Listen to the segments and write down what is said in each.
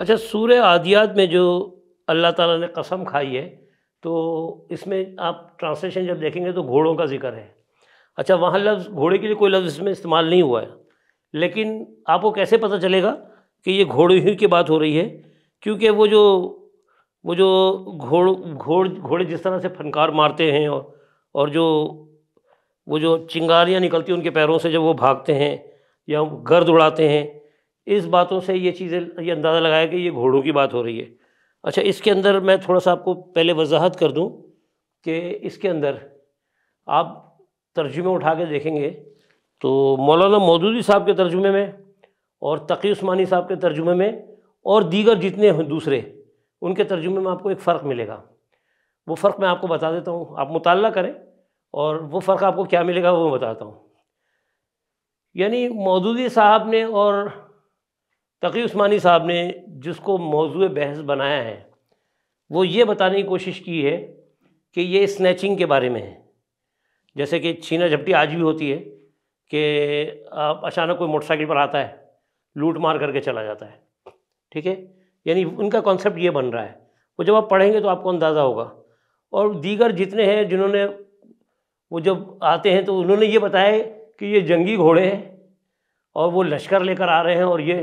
अच्छा सूर्य आदियात में जो अल्लाह ताला ने कसम खाई है तो इसमें आप ट्रांसलेशन जब देखेंगे तो घोड़ों का जिक्र है अच्छा वहाँ लफ्ज़ घोड़े के लिए कोई लफ्ज़ इसमें इस्तेमाल नहीं हुआ है लेकिन आपको कैसे पता चलेगा कि ये घोड़े ही की बात हो रही है क्योंकि वो जो वो जो घोड़ घोड़ घोड़े जिस तरह से फनकार मारते हैं और और जो वो जो चिंगारियाँ निकलती हैं उनके पैरों से जब वो भागते हैं या गर्द उड़ाते हैं इस बातों से ये चीज़ें ये अंदाज़ा लगाया कि ये घोड़ों की बात हो रही है अच्छा इसके अंदर मैं थोड़ा सा आपको पहले वजाहत कर दूँ कि इसके अंदर आप तर्जुमे उठा के देखेंगे तो मौलाना मौदूदी साहब के तर्जुमे में और तकी उस्मानी साहब के तर्जुमे में और दीगर जितने दूसरे उनके तर्जुमे में आपको एक फ़र्क मिलेगा वो फ़र्क मैं आपको बता देता हूँ आप मुताल करें और वो फ़र्क आपको क्या मिलेगा वो मैं बताता हूँ यानी मौदूदी साहब ने और तकी उस्मानी साहब ने जिसको मौजू बहस बनाया है वो ये बताने की कोशिश की है कि ये स्नैचिंग के बारे में है जैसे कि छीना झपटी आज भी होती है कि आप अचानक कोई मोटरसाइकिल पर आता है लूट मार करके चला जाता है ठीक है यानी उनका कॉन्सेप्ट ये बन रहा है वो जब आप पढ़ेंगे तो आपको अंदाज़ा होगा और दीगर जितने हैं जिन्होंने वो जब आते हैं तो उन्होंने ये बताया कि ये जंगी घोड़े हैं और वो लश्कर लेकर आ रहे हैं और ये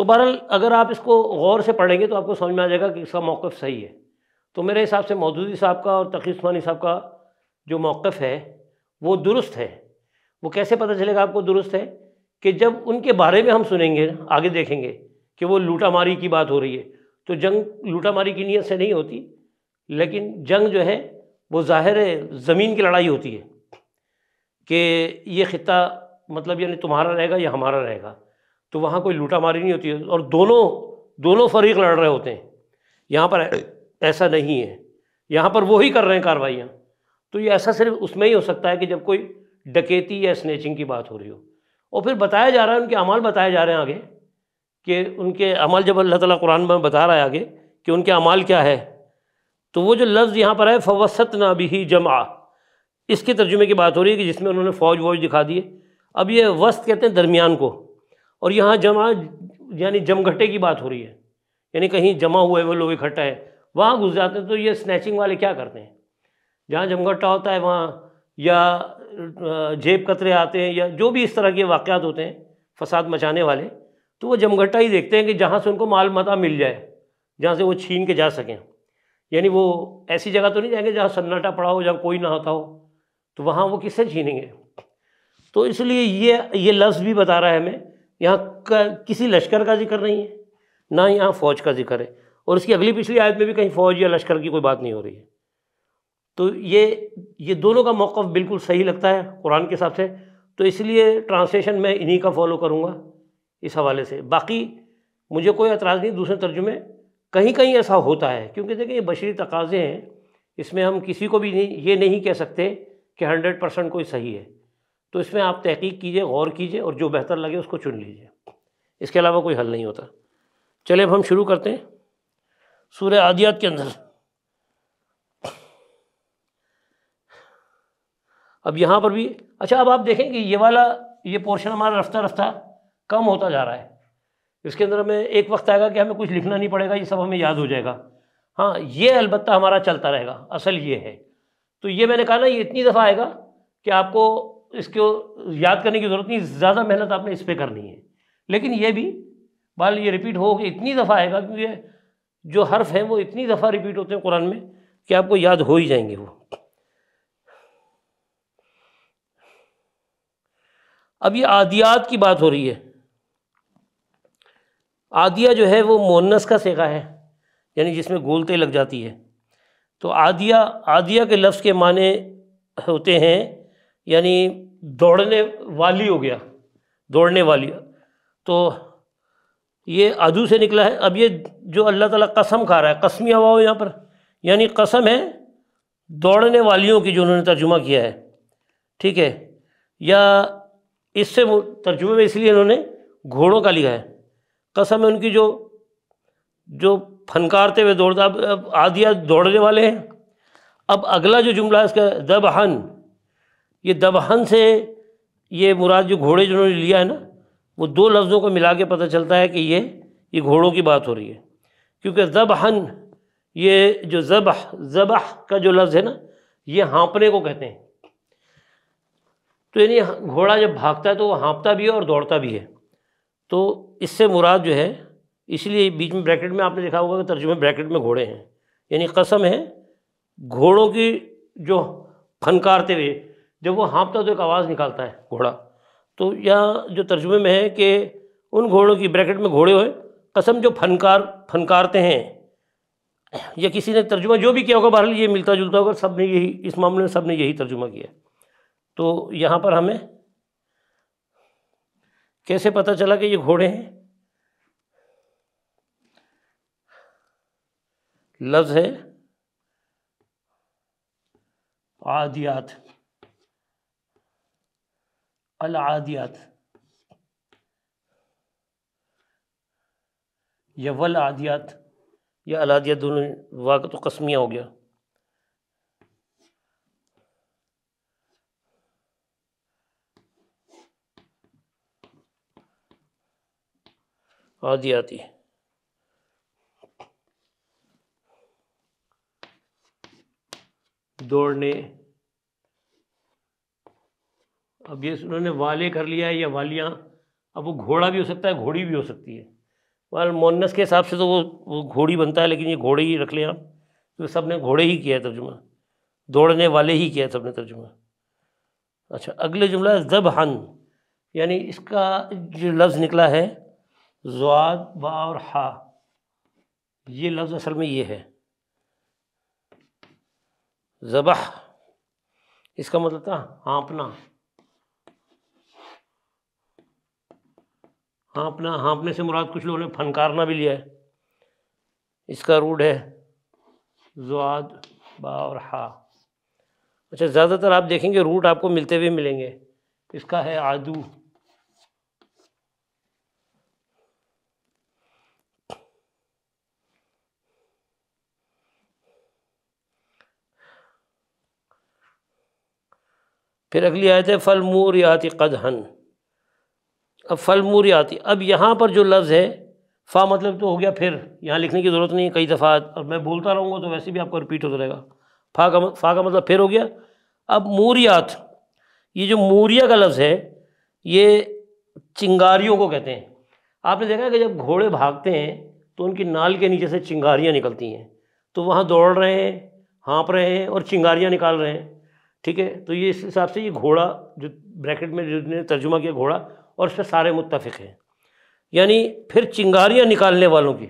तो बहरहाल अगर आप इसको गौर से पढ़ेंगे तो आपको समझ में आ जाएगा कि इसका मौक़ सही है तो मेरे हिसाब से मौजूदी साहब का और तकी साहब का जो मौक़ है वो दुरुस्त है वो कैसे पता चलेगा आपको दुरुस्त है कि जब उनके बारे में हम सुनेंगे आगे देखेंगे कि वो लूटामारी की बात हो रही है तो जंग लूटामारी की नीयत से नहीं होती लेकिन जंग जो है वो ज़ाहिर है ज़मीन की लड़ाई होती है कि ये ख़िता मतलब यानी तुम्हारा रहेगा या हमारा रहेगा तो वहाँ कोई लूटा मारी नहीं होती है और दोनों दोनों फरीक लड़ रहे होते हैं यहाँ पर ऐसा नहीं है यहाँ पर वो ही कर रहे हैं कार्रवाइयाँ तो ये ऐसा सिर्फ उसमें ही हो सकता है कि जब कोई डकेती या स्नेचिंग की बात हो रही हो और फिर बताया जा रहा है उनके अमाल बताए जा रहे हैं आगे कि उनके अमाल जब अल्लाह ताला कुरान में बता रहा है आगे कि उनके अमाल क्या है तो वो जो लफ्ज़ यहाँ पर है फवसत ना भी जमा इसके तर्जुमे की बात हो रही है कि जिसमें उन्होंने फ़ौज वौज दिखा दिए अब ये वस्त कहते हैं दरमियान को और यहाँ जमा यानी जमघटे की बात हो रही है यानी कहीं जमा हुए हुए लोग इकट्ठा है वहाँ घुस जाते हैं तो ये स्नैचिंग वाले क्या करते हैं जहाँ जमघटा होता है वहाँ या जेब कतरे आते हैं या जो भी इस तरह के वाक़ात होते हैं फसाद मचाने वाले तो वो जमघटा ही देखते हैं कि जहाँ से उनको माल मता मिल जाए जहाँ से वो छीन के जा सकें यानी वो ऐसी जगह तो नहीं जाएंगे जहाँ सन्नाटा पड़ा हो जहाँ कोई ना आता हो तो वहाँ वो किससे छीनेंगे तो इसलिए ये ये लफ्ज़ भी बता रहा है हमें यहाँ किसी लश्कर का जिक्र नहीं है ना यहाँ फ़ौज का जिक्र है और इसकी अगली पिछली आयत में भी कहीं फ़ौज या लश्कर की कोई बात नहीं हो रही है तो ये ये दोनों का मौक़ बिल्कुल सही लगता है कुरान के हिसाब से तो इसलिए ट्रांसलेशन मैं इन्हीं का फॉलो करूँगा इस हवाले से बाकी मुझे कोई एतराज़ नहीं दूसरे तर्जुमे कहीं कहीं ऐसा होता है क्योंकि देखिए ये बशरी तकाज़े हैं इसमें हम किसी को भी नहीं ये नहीं कह सकते कि हंड्रेड परसेंट कोई सही है तो इसमें आप तहकीक कीजिए गौर कीजिए और जो बेहतर लगे उसको चुन लीजिए इसके अलावा कोई हल नहीं होता चले अब हम शुरू करते हैं सूर्य आदियात के अंदर अब यहाँ पर भी अच्छा अब आप देखें कि ये वाला ये पोर्शन हमारा रफ्ता रफ्ता कम होता जा रहा है इसके अंदर हमें एक वक्त आएगा कि हमें कुछ लिखना नहीं पड़ेगा ये सब हमें याद हो जाएगा हाँ ये अलबत्त हमारा चलता रहेगा असल ये है तो ये मैंने कहा ना ये इतनी दफ़ा आएगा कि आपको इसको याद करने की ज़रूरत नहीं ज़्यादा मेहनत आपने इस पर करनी है लेकिन ये भी बाल ये रिपीट हो कि इतनी दफ़ा आएगा क्योंकि जो हर्फ हैं वो इतनी दफ़ा रिपीट होते हैं कुरान में कि आपको याद हो ही जाएंगे वो अब ये आदियात की बात हो रही है आदिया जो है वो मोहनस का सेगा है यानी जिसमें गोलते लग जाती है तो आदिया आदिया के लफ्ज़ के माने होते हैं यानी दौड़ने वाली हो गया दौड़ने वाली तो ये आदू से निकला है अब ये जो अल्लाह ताला कसम खा रहा है कसमी हवा हो यहाँ पर यानी कसम है दौड़ने वालियों की जो उन्होंने तर्जुमा किया है ठीक है या इससे तर्जुमे में इसलिए इन्होंने घोड़ों का लिखा है कसम है उनकी जो जो फनकारते हुए दौड़ता अब आदिया दौड़ने वाले हैं अब अगला जो जुमला है इसका दबहन ये दबहन से ये मुराद जो घोड़े जिन्होंने लिया है ना वो दो लफ्ज़ों को मिला के पता चलता है कि ये ये घोड़ों की बात हो रही है क्योंकि जबहन ये जो जबह जबह का जो लफ्ज़ है ना ये हाँपने को कहते हैं तो यानी घोड़ा जब भागता है तो वो हाँपता भी है और दौड़ता भी है तो इससे मुराद जो है इसलिए बीच में ब्रैकेट में आपने लिखा होगा कि तर्जुमे ब्रैकेट में घोड़े हैं यानी कसम है घोड़ों की जो फनकारते हुए जब वो हाँपता है तो एक आवाज़ निकालता है घोड़ा तो यह जो तर्जुमे में है कि उन घोड़ों की ब्रैकेट में घोड़े हुए कसम जो फनकार फनकारते हैं या किसी ने तर्जुमा जो भी किया होगा बहरहाल ये मिलता जुलता होगा सब ने यही इस मामले में सब ने यही तर्जुमा किया तो यहाँ पर हमें कैसे पता चला कि ये घोड़े हैं लफ्ज़ है आदियात अलादियात या वल आदियात या अलादियात दोनों वाक तो कस्मिया हो गया आदियाती दौड़ने अब ये उन्होंने वाले कर लिया है या वालियाँ अब वो घोड़ा भी हो सकता है घोड़ी भी हो सकती है वाल मोनस के हिसाब से तो वो वो घोड़ी बनता है लेकिन ये घोड़े ही रख लें आप तो सब ने घोड़े ही किया है तर्जुमा दौड़ने वाले ही किया है सब ने तर्जुमा अच्छा अगले जुमला जब हन यानी इसका जो लफ्ज़ निकला है जवाद बा और हा ये लफ्ज़ असल में ये है ज़बह इसका मतलब था हाँपना हाँपना हाँपने से मुराद कुछ लोगों ने फनकारना भी लिया है इसका रूड है जुआद बा और हा अच्छा ज़्यादातर आप देखेंगे रूट आपको मिलते हुए मिलेंगे इसका है आदू फिर अगली आयत है फल याति कदहन अब आती अब यहाँ पर जो लफ्ज़ है फ़ा मतलब तो हो गया फिर यहाँ लिखने की ज़रूरत नहीं है कई दफ़ा और मैं बोलता रहूँगा तो वैसे भी आपको रिपीट होता रहेगा फा का फा का मतलब फिर हो गया अब मूरियात ये जो मूरिया का लफ्ज़ है ये चिंगारियों को कहते हैं आपने देखा है कि जब घोड़े भागते हैं तो उनकी नाल के नीचे से चिंगारियाँ निकलती हैं तो वहाँ दौड़ रहे हैं हाँप रहे हैं और चिंगारियाँ निकाल रहे हैं ठीक है तो ये इस हिसाब से ये घोड़ा जो ब्रैकेट में जिसने तर्जुमा किया घोड़ा और उस पर सारे मुतफ़ हैं यानी फिर चिंगारियाँ निकालने वालों की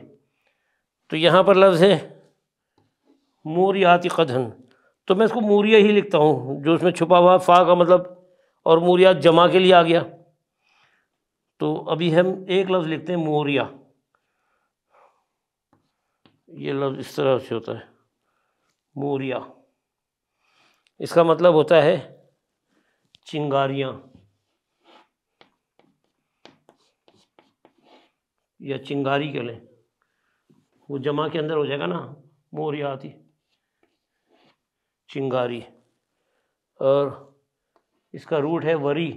तो यहाँ पर लफ्ज़ है मूरियाती कदन तो मैं इसको मूरिया ही लिखता हूँ जो उसमें छुपा हुआ फ़ा का मतलब और मूरियात जमा के लिए आ गया तो अभी हम एक लफ्ज़ लिखते हैं मोरिया ये लफ्ज़ इस तरह से होता है मोरिया इसका मतलब होता है चिंगारियाँ या चिंगारी कह लें वो जमा के अंदर हो जाएगा ना मोरियाती चिंगारी और इसका रूट है वरी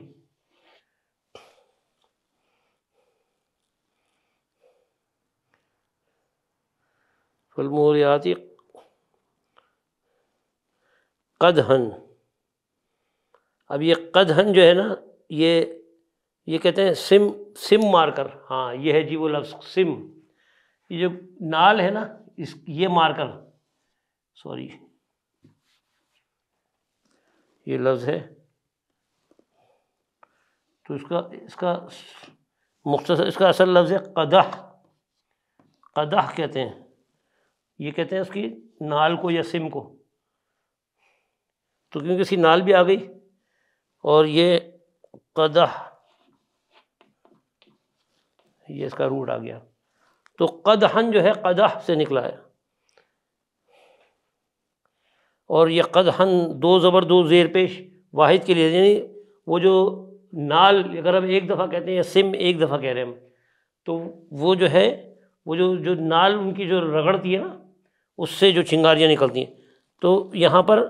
फलमोरियाती कदहन अब ये कदहन जो है ना ये ये कहते हैं सिम सिम मारकर हाँ ये है जी वो लफ्ज़ सिम ये जो नाल है ना इस ये मारकर सॉरी ये लफ्ज़ है तो इसका इसका मुख्तर इसका असल लफ्ज़ है कदह कदह कहते हैं ये कहते हैं उसकी नाल को या सिम को तो क्योंकि इसकी नाल भी आ गई और ये कदह ये इसका रूट आ गया तो कदहन जो है कदह से निकला है और ये कदहन दो ज़बर दो जेर पेश वाहिद के लिए यानी वो जो नाल अगर हम एक दफ़ा कहते हैं या सिम एक दफ़ा कह रहे हैं हम तो वो जो है वो जो जो नाल उनकी जो रगड़ती है ना उससे जो चिंगारियाँ निकलती हैं तो यहाँ पर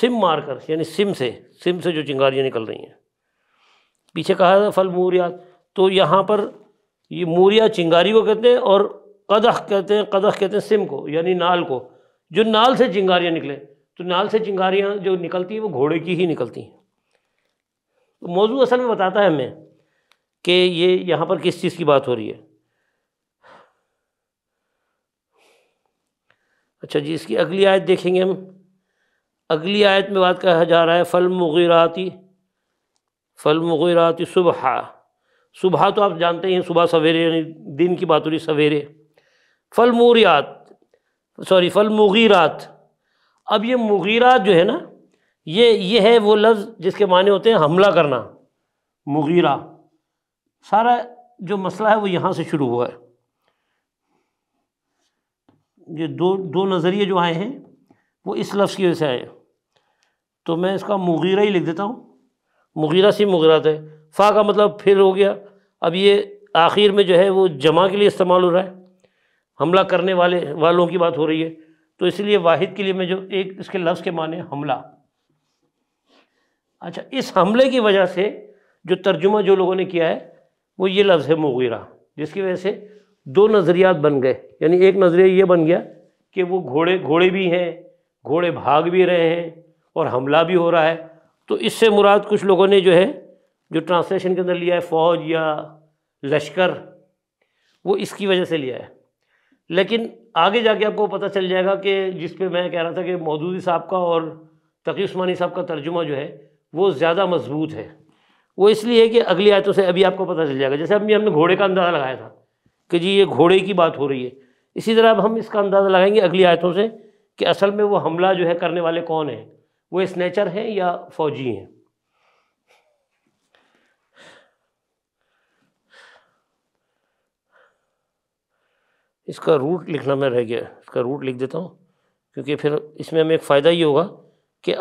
सिम मारकर यानी सिम से सिम से जो चिंगारियाँ निकल रही हैं पीछे कहा था फल मूरियात तो यहाँ पर ये मूरिया चिंगारी को कहते हैं और कदह कहते हैं कदह कहते हैं सिम को यानी नाल को जो नाल से चिंगारियाँ निकले तो नाल से चिंगारियाँ जो निकलती हैं वो घोड़े की ही निकलती हैं तो मौजू असल में बताता है हमें कि ये यहाँ पर किस चीज़ की बात हो रही है अच्छा जी इसकी अगली आयत देखेंगे हम अगली आयत में बात कहा जा रहा है फल मुगराती फल मुगराती सुबह सुबह तो आप जानते हैं सुबह सवेरे यानी दिन की बात हो रही सवेरे फल मूरियात सॉरी फल मुगीरात अब ये मुगीरात जो है ना ये ये है वो लफ्ज़ जिसके माने होते हैं हमला करना मुगीरा सारा जो मसला है वो यहाँ से शुरू हुआ है ये दो दो नज़रिए जो आए हैं वो इस लफ्ज़ की वजह से आए तो मैं इसका मुगीरा ही लिख देता हूँ मुगीरा से मुगरात है फ़ा का मतलब फिर हो गया अब ये आखिर में जो है वो जमा के लिए इस्तेमाल हो रहा है हमला करने वाले वालों की बात हो रही है तो इसलिए वाहिद के लिए मैं जो एक इसके लफ्ज़ के माने हमला अच्छा इस हमले की वजह से जो तर्जुमा जो लोगों ने किया है वो ये लफ्ज़ है मुगरा जिसकी वजह से दो नज़रियात बन गए यानी एक नज़रिया ये बन गया कि वो घोड़े घोड़े भी हैं घोड़े भाग भी रहे हैं और हमला भी हो रहा है तो इससे मुराद कुछ लोगों ने जो है जो ट्रांसलेशन के अंदर लिया है फ़ौज या लश्कर वो इसकी वजह से लिया है लेकिन आगे जाके आपको पता चल जाएगा कि जिस पे मैं कह रहा था कि मौजूदी साहब का और तकी उस्मानी साहब का तर्जुमा जो है वो ज़्यादा मजबूत है वो इसलिए है कि अगली आयतों से अभी आपको पता चल जाएगा जैसे अभी हमने घोड़े का अंदाज़ा लगाया था कि जी ये घोड़े की बात हो रही है इसी तरह अब हम इसका अंदाज़ा लगाएंगे अगली आयतों से कि असल में वो हमला जो है करने वाले कौन हैं वो स्नेचर हैं या फ़ौजी हैं इसका रूट लिखना मैं रह गया इसका रूट लिख देता हूँ क्योंकि फिर इसमें हमें एक फ़ायदा ये होगा कि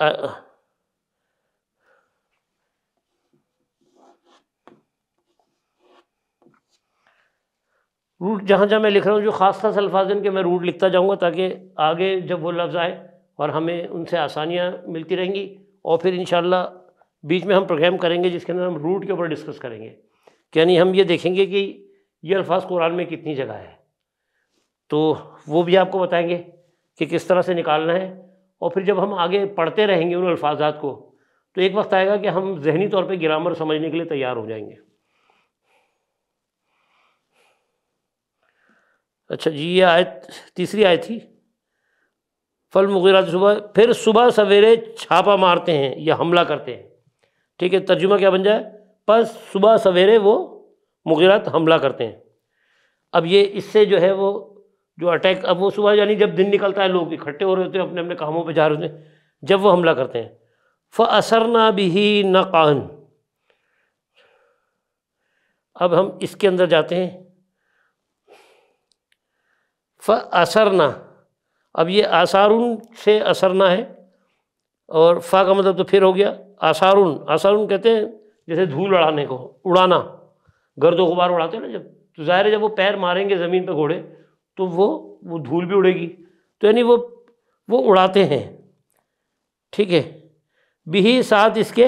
रूट जहाँ जहाँ मैं लिख रहा हूँ जो ख़ास खास अल्फाज के मैं रूट लिखता जाऊँगा ताकि आगे जब वो लफ्ज़ आए और हमें उनसे आसानियाँ मिलती रहेंगी और फिर इन बीच में हम प्रोग्राम करेंगे जिसके अंदर हम रूट के ऊपर डिस्कस करेंगे यानी हम ये देखेंगे कि ये अल्फाज कुरान में कितनी जगह है तो वो भी आपको बताएंगे कि किस तरह से निकालना है और फिर जब हम आगे पढ़ते रहेंगे उन अल्फाजात को तो एक वक्त आएगा कि हम जहनी तौर पे ग्रामर समझने के लिए तैयार हो जाएंगे अच्छा जी ये आयत तीसरी आयत थी फल मुगरा सुबह फिर सुबह सवेरे छापा मारते हैं या हमला करते हैं ठीक है तर्जुमा क्या बन जाए बस सुबह सवेरे वो मुगरात हमला करते हैं अब ये इससे जो है वो जो अटैक अब वो सुबह यानी जब दिन निकलता है लोग इकट्ठे हो रहे होते हैं अपने अपने कामों पर जा रहे होते हैं जब वो हमला करते हैं फ़ असरना बिही कान अब हम इसके अंदर जाते हैं फ असरना अब ये आसारुन से असरना है और फ़ा का मतलब तो फिर हो गया आसारुन आसारुन कहते हैं जैसे धूल उड़ाने को उड़ाना गर्द गुबार उड़ाते हैं ना जब तो ज़ाहिर है जब वो पैर मारेंगे ज़मीन पर घोड़े तो वो वो धूल भी उड़ेगी तो यानी वो वो उड़ाते हैं ठीक है बिही साथ इसके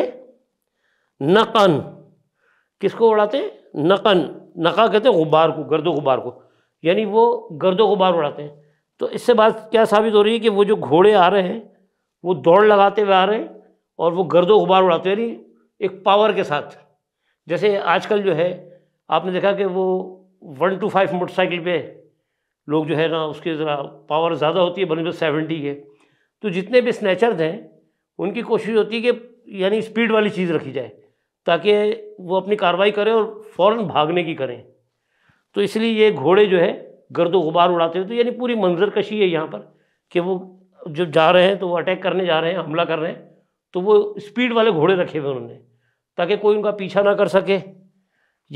नकन किसको उड़ाते हैं नकन नका कहते हैं गुब्बार को गर्दो गुब्बार को यानी वो गर्दो गुब्बार उड़ाते हैं तो इससे बात क्या साबित हो रही है कि वो जो घोड़े आ रहे हैं वो दौड़ लगाते हुए आ रहे हैं और वो गर्दो गुब्बार उड़ाते हैं यानी एक पावर के साथ जैसे आजकल जो है आपने देखा कि वो वन टू फाइव मोटरसाइकिल पर लोग जो है ना उसके ज़रा पावर ज़्यादा होती है बनस्बत सेवेंटी के तो जितने भी स्नैचर्स हैं उनकी कोशिश होती है कि यानी स्पीड वाली चीज़ रखी जाए ताकि वो अपनी कार्रवाई करें और फ़ौर भागने की करें तो इसलिए ये घोड़े जो है गर्द गुबार उड़ाते हैं तो यानी पूरी मंजर कशी है यहाँ पर कि वो जब जा रहे हैं तो वो अटैक करने जा रहे हैं हमला कर रहे हैं तो वो स्पीड वाले घोड़े रखे हुए उन्होंने ताकि कोई उनका पीछा ना कर सके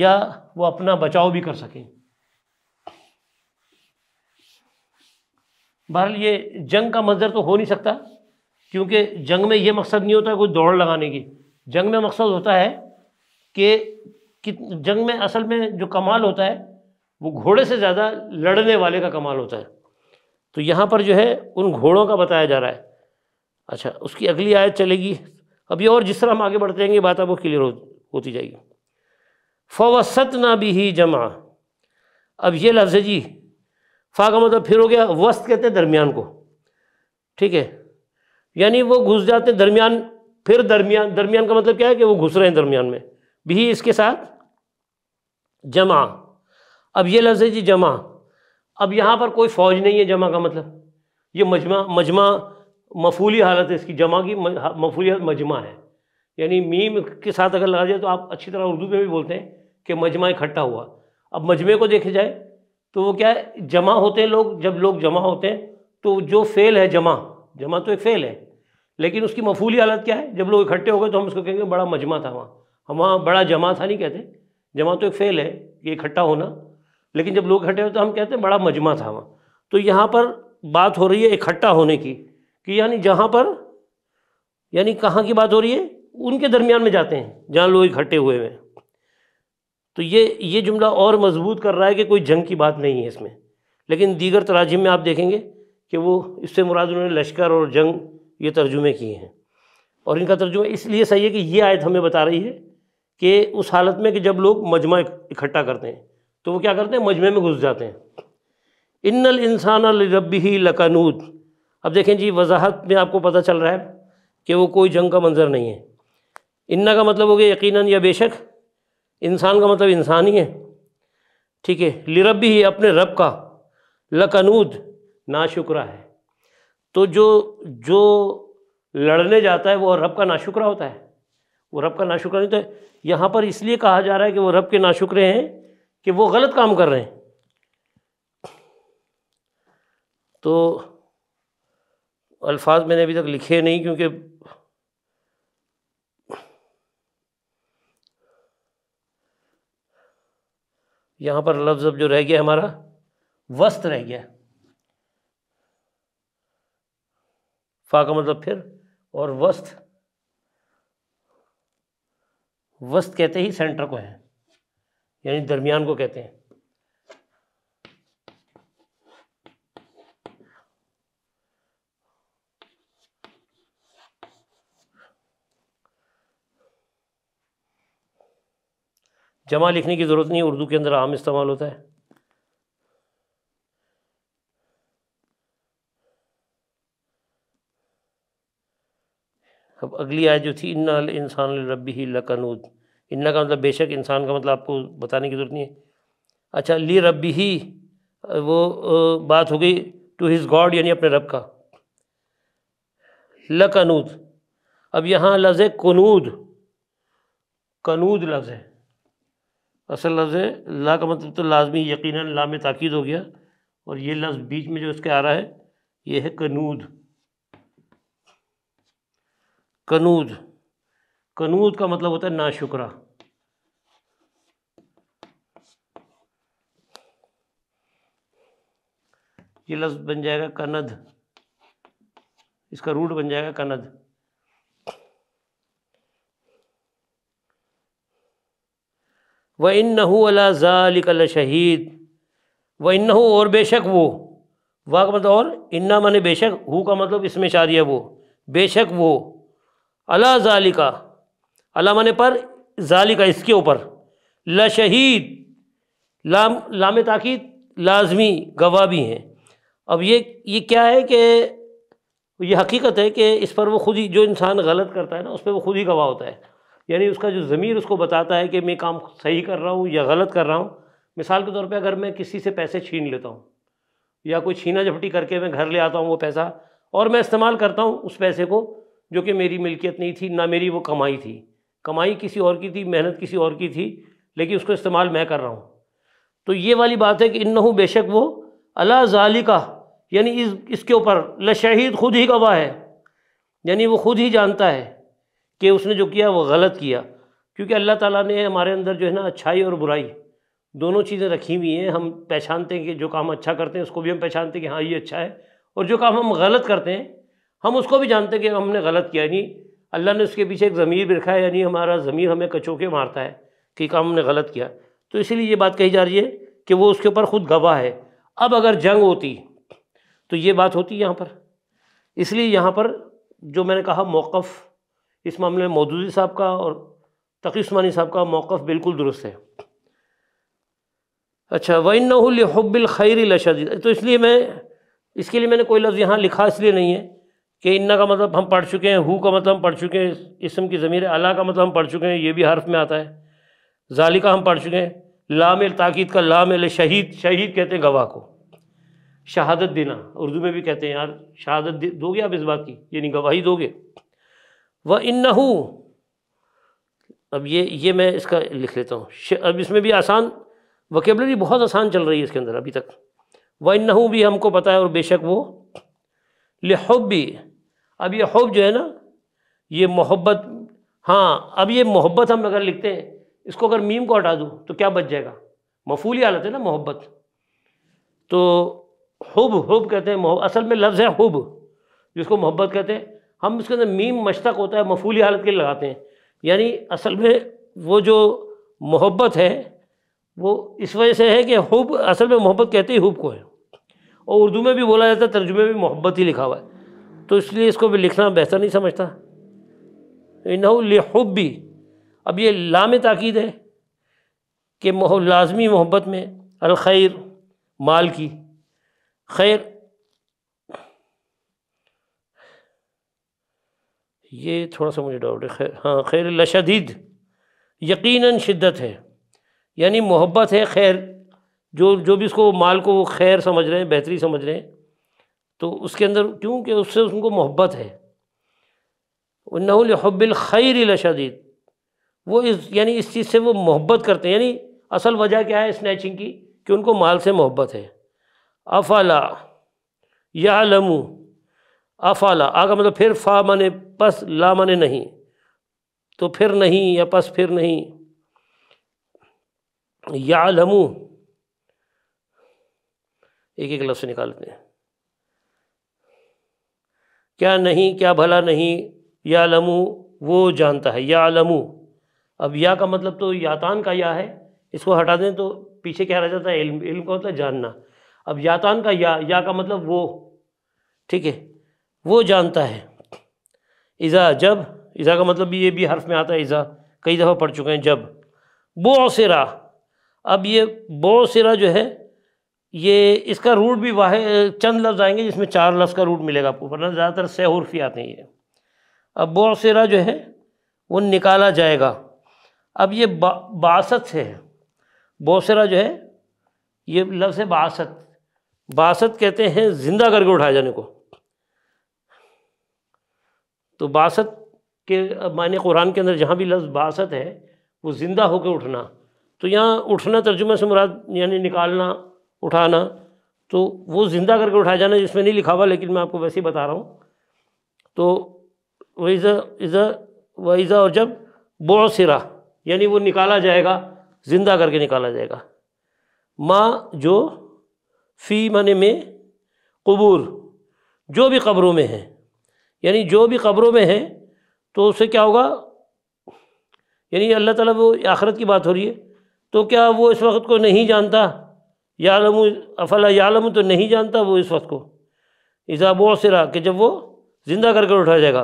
या वो अपना बचाव भी कर सकें बहरहाल ये जंग का मंजर तो हो नहीं सकता क्योंकि जंग में ये मकसद नहीं होता कोई दौड़ लगाने की जंग में मकसद होता है कि जंग में असल में जो कमाल होता है वो घोड़े से ज़्यादा लड़ने वाले का कमाल होता है तो यहाँ पर जो है उन घोड़ों का बताया जा रहा है अच्छा उसकी अगली आयत चलेगी अब ये और जिस तरह हम आगे बढ़ते जाएंगे बात अब वो क्लियर हो, होती जाएगी फवसत ना भी ही जमा अब ये लफ्ज़ जी फा का मतलब फिर हो गया वस्त कहते हैं दरमियान को ठीक है यानी वो घुस जाते हैं दरमियान फिर दरमियान दरमियान का मतलब क्या है कि वो घुस रहे हैं दरमियान में भी इसके साथ जमा अब ये लफ्ज़ है जी जमा अब यहाँ पर कोई फौज नहीं है जमा का मतलब ये मजमा मजमा मफूली हालत है इसकी जमा की मफूली हालत मजमा है यानी मीम के साथ अगर लगा जाए तो आप अच्छी तरह उर्दू में भी बोलते हैं कि मजमा इकट्ठा हुआ अब मजमे को देखे जाए तो वो क्या है जमा होते हैं लोग जब लोग जमा होते हैं तो जो फेल है जमा जमा तो एक फेल है लेकिन उसकी मफूली हालत क्या है जब लोग इकट्ठे हो गए तो हम उसको कहेंगे बड़ा मजमा था वहाँ हम वहाँ बड़ा जमा था नहीं कहते जमा तो एक फेल है ये इकट्ठा होना लेकिन जब लोग इकट्ठे हो तो हम कहते हैं बड़ा मजमा था वहाँ तो यहाँ पर बात हो रही है इकट्ठा होने की कि यानी जहाँ पर यानी कहाँ की बात हो रही है उनके दरमियान में जाते हैं जहाँ लोग इकट्ठे हुए हैं तो ये ये जुमला और मजबूत कर रहा है कि कोई जंग की बात नहीं है इसमें लेकिन दीगर तराजिम में आप देखेंगे कि वो इससे मुराद उन्होंने लश्कर और जंग ये तर्जुमे किए हैं और इनका तर्जुमा इसलिए सही है कि ये आयत हमें बता रही है कि उस हालत में कि जब लोग मजमा इकट्ठा करते हैं तो वो क्या करते हैं मजमे में घुस जाते हैं इन्नल इंसान रबी ही लकानूद अब देखें जी वजाहत में आपको पता चल रहा है कि वो कोई जंग का मंजर नहीं है इन्ना का मतलब हो गया यकीनन या बेशक इंसान का मतलब इंसान ही है ठीक है लिरब भी ही अपने रब का लकनूद नाशुक्रा है तो जो जो लड़ने जाता है वो रब का नाशुक्रा होता है वो रब का नाशुक्रा नहीं तो यहाँ पर इसलिए कहा जा रहा है कि वो रब के नाशुक्रे हैं कि वो गलत काम कर रहे हैं तो अल्फाज मैंने अभी तक लिखे नहीं क्योंकि यहाँ पर लफ्ज़ अब जो रह गया हमारा वस्त रह गया फा का मतलब फिर और वस्त वस्त कहते ही सेंटर को है यानी दरमियान को कहते हैं जमा लिखने की ज़रूरत नहीं उर्दू के अंदर आम इस्तेमाल होता है अब अगली आय जो थी इन्ना इंसान रबी ही लकनूद इन्ना का मतलब बेशक इंसान का मतलब आपको बताने की ज़रूरत नहीं है अच्छा ली रबी ही वो बात हो गई टू हिज गॉड यानी अपने रब का लकनूद अब यहाँ लफ्ज़ है कनूद कनूद लफ्ज़ है असल लफ्ज़ है ला का मतलब तो लाजमी यकीन ला में ताक़ीद हो गया और ये लफ्ज़ बीच में जो इसके आ रहा है ये है कनूद कनूद कनूद का मतलब होता है ना शुक्र ये लफ्ज़ बन जाएगा कनद इसका रूट बन जाएगा कनद व इन नहूला शहीद व इन और बेशक वो वाह का मतलब और इन्ना मन बेशक हु का मतलब इसमें है वो बेशक वो अला जालिका अला मन पर जालिका इसके ऊपर ला शहीद लाम लाम ताकीद लाजमी गवाह भी हैं अब ये ये क्या है कि ये हकीकत है कि इस पर वो खुद ही जो इंसान गलत करता है ना उस पर वो खुद ही गवाह होता है यानी उसका जो ज़मीर उसको बताता है कि मैं काम सही कर रहा हूँ या गलत कर रहा हूँ मिसाल के तौर पे अगर मैं किसी से पैसे छीन लेता हूँ या कोई छीना झपटी करके मैं घर ले आता हूँ वो पैसा और मैं इस्तेमाल करता हूँ उस पैसे को जो कि मेरी मिल्कियत नहीं थी ना मेरी वो कमाई थी कमाई किसी और की थी मेहनत किसी और की थी लेकिन उसको इस्तेमाल मैं कर रहा हूँ तो ये वाली बात है कि इन बेशक वो अला ज़ाली का यानी इस इसके ऊपर लशहीद खुद ही गवाह है यानी वो खुद ही जानता है कि उसने जो किया वो गलत किया क्योंकि अल्लाह ताला ने हमारे अंदर जो है ना अच्छाई और बुराई दोनों चीज़ें रखी हुई हैं हम पहचानते हैं कि जो काम अच्छा करते हैं उसको भी हम पहचानते हैं कि हाँ ये अच्छा है और जो काम हम गलत करते हैं हम उसको भी जानते हैं कि हमने गलत किया यानी अल्लाह ने उसके पीछे एक ज़मीर भी रखा है यानी हमारा ज़मीर हमें कचो के मारता है कि काम हमने गलत किया तो इसीलिए ये बात कही जा रही है कि वो उसके ऊपर खुद गवाह है अब अगर जंग होती तो ये बात होती यहाँ पर इसलिए यहाँ पर जो मैंने कहा मौक़ इस मामले में मौदूदी साहब का और तकीस्मानी साहब का मौक़ बिल्कुल दुरुस्त है अच्छा वैन हब्बिल खैर लशद तो इसलिए मैं इसके लिए मैंने कोई लफ्ज़ यहाँ लिखा इसलिए नहीं है कि इन्ना का मतलब हम पढ़ चुके हैं हु का मतलब हम पढ़ चुके हैं इसम की ज़मीर अला का मतलब हम पढ़ चुके हैं ये भी हर्फ में आता है जाली का हम पढ़ चुके हैं लाम ताक़ीद का लाम शहीद शहीद कहते हैं गवाह को शहादत देना उर्दू में भी कहते हैं यार शहादत दोगे आप इस बात की यानी गवाही दोगे व इन्हू अब ये ये मैं इसका लिख लेता हूँ अब इसमें भी आसान वकेबलरी बहुत आसान चल रही है इसके अंदर अभी तक व इन्हू भी हमको पता है और बेशक वो लहब भी अब ये हब जो है ना ये मोहब्बत हाँ अब ये मोहब्बत हम अगर लिखते हैं इसको अगर मीम को हटा दूँ तो क्या बच जाएगा मफूली हालत है ना मोहब्बत तो हुब हुब कहते हैं असल में लफ्ज़ है हुब जिसको मोहब्बत कहते हैं हम उसके अंदर मीम मशतक होता है मफूली हालत के लगाते हैं यानी असल में वो जो मोहब्बत है वो इस वजह से है कि हुब असल में मोहब्बत कहते ही हुब को है और उर्दू में भी बोला जाता है तर्जुमे में मोहब्बत ही लिखा हुआ है तो इसलिए इसको भी लिखना बेहतर नहीं समझता इनहुब भी अब ये लाम ताक़द है कि लाजमी मोहब्बत में अलखैर माल की खैर ये थोड़ा सा मुझे डाउट है खैर हाँ खैर लशदीद यकीनन शिद्दत है यानी मोहब्बत है खैर जो जो भी उसको माल को वो खैर समझ रहे हैं बेहतरी समझ रहे हैं तो उसके अंदर क्योंकि उससे उनको मोहब्बत है उन्नहब्बिल खैर लशदीद वो इस यानी इस चीज़ से वो मोहब्बत करते हैं यानी असल वजह क्या है स्नैचिंग की कि उनको माल से मोहब्बत है अफला या लमू अफाला आ का मतलब फिर फा माने पस ला माने नहीं तो फिर नहीं या पस फिर नहीं या लमू एक एक लफ्ज़ निकालते हैं क्या नहीं क्या भला नहीं या लमू वो जानता है या लमू अब या का मतलब तो यातान का या है इसको हटा दें तो पीछे क्या रह जाता है इल्म इल्म का मतलब जानना अब यातान का या या का मतलब वो ठीक है वो जानता है इज़ा जब इज़ा का मतलब भी ये भी हर्फ में आता है इज़ा कई दफ़ा पढ़ चुके हैं जब बोसरा अब ये बोसरा जो है ये इसका रूट भी वाह चंद लफ्ज़ आएंगे जिसमें चार लफ्ज़ का रूट मिलेगा आपको वरना ज़्यादातर सहरफी आते हैं ये अब बोसरा जो है वो निकाला जाएगा अब ये बा, बासत से है बोसरा जो है ये लफ्ज़ है बासत बासत कहते हैं ज़िंदा करके उठाए जाने को तो बासत के मायने कुरान के अंदर जहाँ भी लफ्ज़ बासत है वो ज़िंदा होकर उठना तो यहाँ उठना तर्जुमे से मुराद यानी निकालना उठाना तो वो ज़िंदा करके उठाया जाना जिसमें नहीं लिखा हुआ लेकिन मैं आपको वैसे ही बता रहा हूँ तो वैज़ा इज़ा वैज़ा और जब सिरा यानी वो निकाला जाएगा ज़िंदा करके निकाला जाएगा माँ जो फ़ी मने में कबूर जो भी कब्रों में है यानी जो भी कब्रों में है तो उससे क्या होगा यानी अल्लाह ताला वो आखरत की बात हो रही है तो क्या वो इस वक्त को नहीं जानता यालम अफला यालम तो नहीं जानता वो इस वक्त को इजाबो सिरा कि जब वो ज़िंदा करके कर जाएगा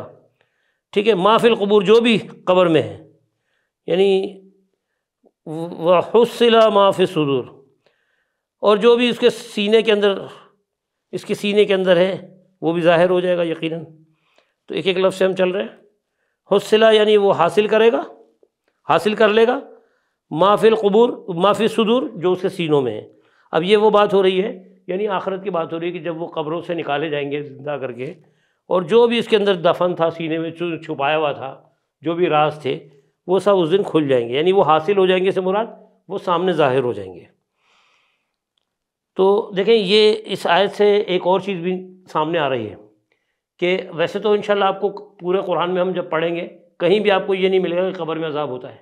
ठीक है माफिल कबूर जो भी कब्र में है यानी वसिला माफि सदूर और जो भी उसके सीने के अंदर इसके सीने के अंदर है वो भी ज़ाहिर हो जाएगा यकीनन तो एक एक लफ्ज़ से हम चल रहे हैं हौसला यानी वो हासिल करेगा हासिल कर लेगा माफिल कबूर माफी सदूर जो उसके सीनों में है अब ये वो बात हो रही है यानी आखरत की बात हो रही है कि जब वो कब्रों से निकाले जाएंगे जिंदा करके और जो भी इसके अंदर दफन था सीने में छुपाया हुआ था जो भी राज थे वो सब उस दिन खुल जाएंगे यानी वो हासिल हो जाएंगे से मुराद वो सामने ज़ाहिर हो जाएंगे तो देखें ये इस आयत से एक और चीज़ भी सामने आ रही है कि वैसे तो इंशाल्लाह आपको पूरे कुरान में हम जब पढ़ेंगे कहीं भी आपको ये नहीं मिलेगा कि कब्र में अजाब होता है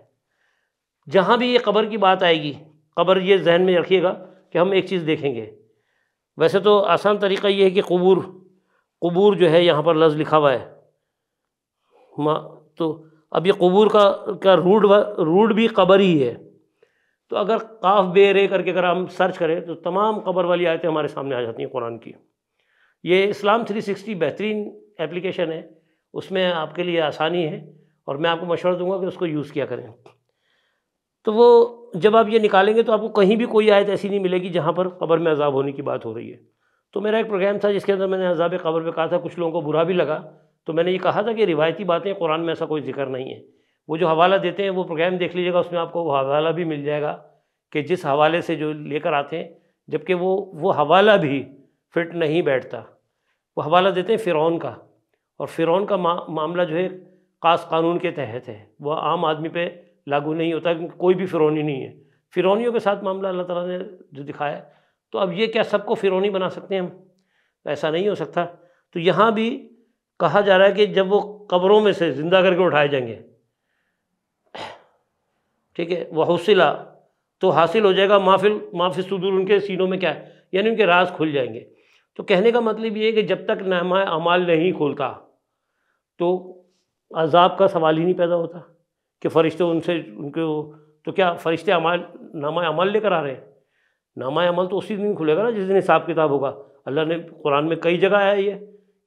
जहाँ भी ये कब्र की बात आएगी कब्र ये जहन में रखिएगा कि हम एक चीज़ देखेंगे वैसे तो आसान तरीका ये है कि कबूर कबूर जो है यहाँ पर लफ्ज़ लिखा हुआ है माँ तो अब ये कबूर का क्या रूड रूड भी कबर ही है तो अगर काफ बे रे करके अगर हम सर्च करें तो तमाम कबर वाली आयतें हमारे सामने आ जाती हैं कुरान की ये इस्लाम 360 बेहतरीन एप्लीकेशन है उसमें आपके लिए आसानी है और मैं आपको मशवरा दूंगा कि उसको यूज़ किया करें तो वो जब आप ये निकालेंगे तो आपको कहीं भी कोई आयत ऐसी नहीं मिलेगी जहाँ पर कबर में अजाब होने की बात हो रही है तो मेरा एक प्रोग्राम था जिसके अंदर मैंने अजाब कबर पर कहा था कुछ लोगों को बुरा भी लगा तो मैंने ये कहा था कि रिवायती बातें कुरान में ऐसा कोई जिक्र नहीं है वो जो हवाला देते हैं वो प्रोग्राम देख लीजिएगा उसमें आपको वो हवाला भी मिल जाएगा कि जिस हवाले से जो लेकर आते हैं जबकि वो वो हवाला भी फिट नहीं बैठता वो हवाला देते हैं फ़िरौन का और फ़िरौन का मा, मामला जो है ख़ास कानून के तहत है वह आम आदमी पर लागू नहीं होता क्योंकि कोई भी फ़िरौनी नहीं है फ़िरौनियों के साथ मामला अल्लाह ताला ने जो दिखाया तो अब ये क्या सबको फ़िरौनी बना सकते हैं हम ऐसा नहीं हो सकता तो यहाँ भी कहा जा रहा है कि जब वो कब्रों में से ज़िंदा करके उठाए जाएंगे ठीक है वह हौसला तो हासिल हो जाएगा माफिल माफिल सुदूर उनके सीनों में क्या है यानी उनके राज खुल जाएंगे तो कहने का मतलब ये है कि जब तक नामा अमाल नहीं खोलता तो अजाब का सवाल ही नहीं पैदा होता कि फ़रिश्ते उनसे उनके तो क्या फ़रिश्ते अमाल नामा अमाल लेकर आ रहे हैं नामा अमल तो उसी दिन खुलेगा ना जिस दिन हिसाब किताब होगा अल्लाह ने कुरान में कई जगह आया ये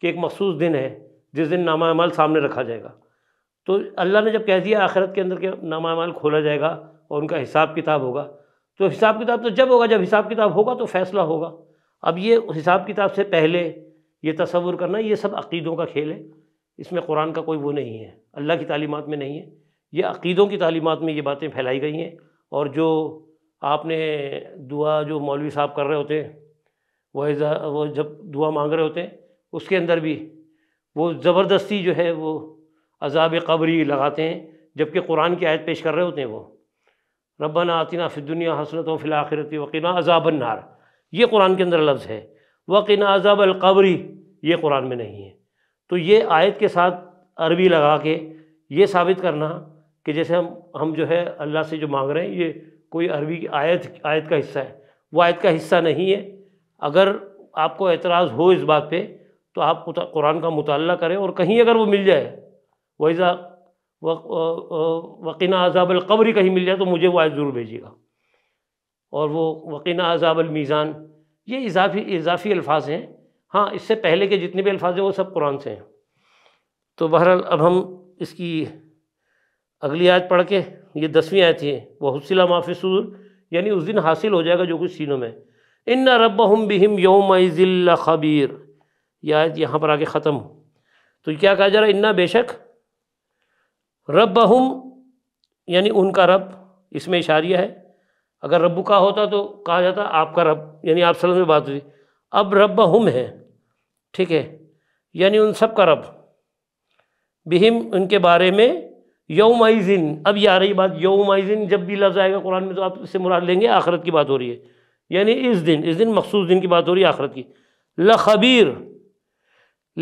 कि एक मखसूस दिन है जिस दिन नामा अमल सामने रखा जाएगा तो अल्लाह ने जब कह दिया आखिरत के अंदर के नामा अमल खोला जाएगा और उनका हिसाब किताब होगा तो हिसाब किताब तो जब होगा जब हिसाब किताब होगा तो फैसला होगा अब ये हिसाब किताब से पहले ये तस्वुर करना ये सब अकीदों का खेल है इसमें कुरान का कोई वो नहीं है अल्लाह की तालीमत में नहीं है ये अकीदों की तालीमत में ये बातें फैलाई गई हैं और जो आपने दुआ जो मौलवी साहब कर रहे होते हैं वह वो जब दुआ मांग रहे होते हैं उसके अंदर भी वो ज़बरदस्ती जो है वो अजाब कबरी लगाते हैं जबकि कुरान की आयत पेश कर रहे होते हैं वो रबना हसरत फिदुनिया हसनत फ़िलाखरत वकीना नार ये कुरान के अंदर लफ्ज़ है वक़िन अज़ब अलकबरी ये कुरान में नहीं है तो ये आयत के साथ अरबी लगा के ये साबित करना कि जैसे हम हम जो है अल्लाह से जो मांग रहे हैं ये कोई अरबी की आयत आयत का हिस्सा है वो आयत का हिस्सा नहीं है अगर आपको एतराज़ हो इस बात पे तो आप कुरान का मुताल करें और कहीं अगर वो मिल जाए वैसा वकीन वक़ीना कब्री कहीं मिल जाए तो मुझे वो आयत ज़रूर भेजिएगा और वो वकीना अजाबलमीज़ान ये इजाफी इजाफी अल्फाज हैं हाँ इससे पहले के जितने भी अल्फाज हैं वो सब कुरान से हैं तो बहरहाल अब हम इसकी अगली आयत पढ़ के ये दसवीं आयत है वह हसिला सूर यानी उस दिन हासिल हो जाएगा जो कुछ सीनों में इन रब हम बिहम योम खबीर यह आयत यहाँ पर आके ख़त्म तो क्या कहा जा रहा है इन्ना बेशक रब हम यानी उनका रब इसमें इशारिया है अगर रब्बू का होता तो कहा जाता आपका रब यानी आप सल में बात हुई अब रब हम है ठीक है यानी उन सब का रब बिहिम उनके बारे में आइजिन अब ये आ रही बात आइजिन जब भी लफ्ज़ आएगा कुरान में तो आप इससे मुराद लेंगे आखरत की बात हो रही है यानी इस दिन इस दिन मखसूस दिन की बात हो रही है आखरत की लखबीर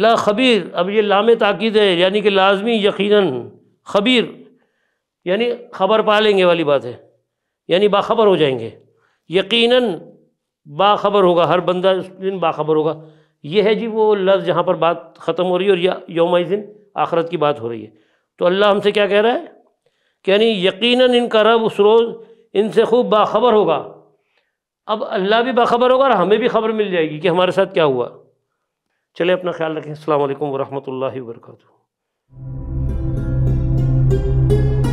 लखबीर अब ये लाम ताक़द है यानी कि लाजमी यकीनन खबीर यानी खबर पा लेंगे वाली बात है यानी बाखबर हो जाएंगे यकीनन बाखबर होगा हर बंदा उस दिन बाखबर होगा ये है जी वो लफ्ज़ जहाँ पर बात ख़त्म हो रही है और योम दिन आखरत की बात हो रही है तो अल्लाह हमसे क्या कह रहा है कि यानी यकीनन इनका रब उस रोज़ इनसे खूब बाखबर होगा अब अल्लाह भी बाखबर होगा और हमें भी खबर मिल जाएगी कि हमारे साथ क्या हुआ चले अपना ख्याल रखें अल्लाम वरहमल वरक